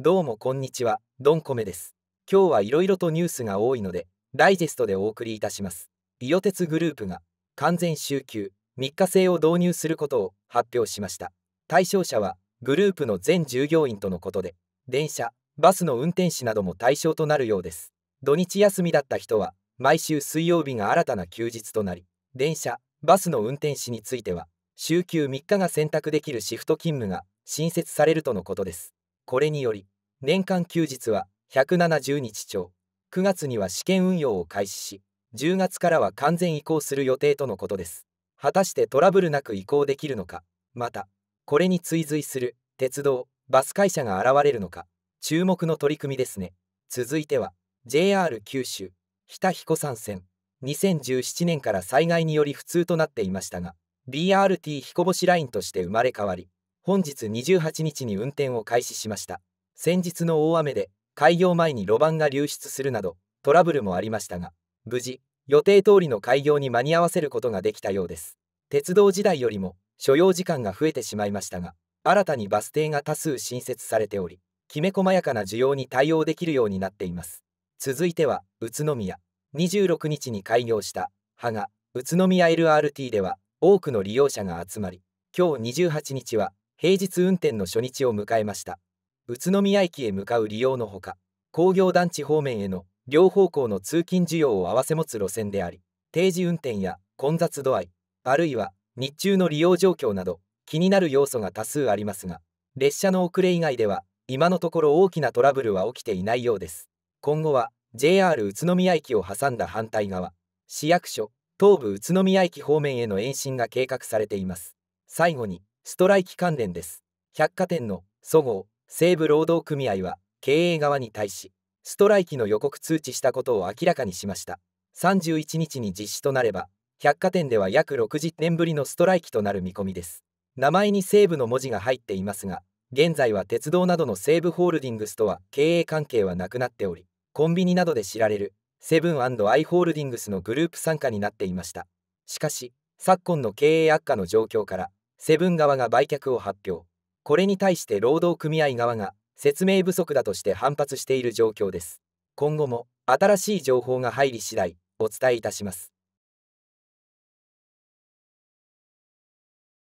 どうもこんにちは、ドンコメです。今日はいろいろとニュースが多いので、ダイジェストでお送りいたします。伊予鉄グループが完全週休3日制を導入することを発表しました。対象者はグループの全従業員とのことで、電車、バスの運転士なども対象となるようです。土日休みだった人は、毎週水曜日が新たな休日となり、電車、バスの運転士については、週休3日が選択できるシフト勤務が新設されるとのことです。これにより年間休日は170日超9月には試験運用を開始し10月からは完全移行する予定とのことです果たしてトラブルなく移行できるのかまたこれに追随する鉄道バス会社が現れるのか注目の取り組みですね続いては JR 九州日田彦山線2017年から災害により不通となっていましたが BRT 彦星ラインとして生まれ変わり本日28日に運転を開始しました先日の大雨で開業前に路盤が流出するなどトラブルもありましたが無事予定通りの開業に間に合わせることができたようです鉄道時代よりも所要時間が増えてしまいましたが新たにバス停が多数新設されておりきめ細やかな需要に対応できるようになっています続いては宇都宮26日に開業した羽賀宇都宮 LRT では多くの利用者が集まり今日28日は平日運転の初日を迎えました宇都宮駅へ向かう利用のほか工業団地方面への両方向の通勤需要を併せ持つ路線であり定時運転や混雑度合いあるいは日中の利用状況など気になる要素が多数ありますが列車の遅れ以外では今のところ大きなトラブルは起きていないようです今後は JR 宇都宮駅を挟んだ反対側市役所東部宇都宮駅方面への延伸が計画されています最後にストライキ関連です百貨店のそごう西武労働組合は経営側に対しストライキの予告通知したことを明らかにしました31日に実施となれば百貨店では約60年ぶりのストライキとなる見込みです名前に西武の文字が入っていますが現在は鉄道などの西武ホールディングスとは経営関係はなくなっておりコンビニなどで知られるセブンアイ・ホールディングスのグループ傘下になっていましたしかし昨今の経営悪化の状況からセブン側が売却を発表これに対して労働組合側が説明不足だとして反発している状況です今後も新しい情報が入り次第お伝えいたします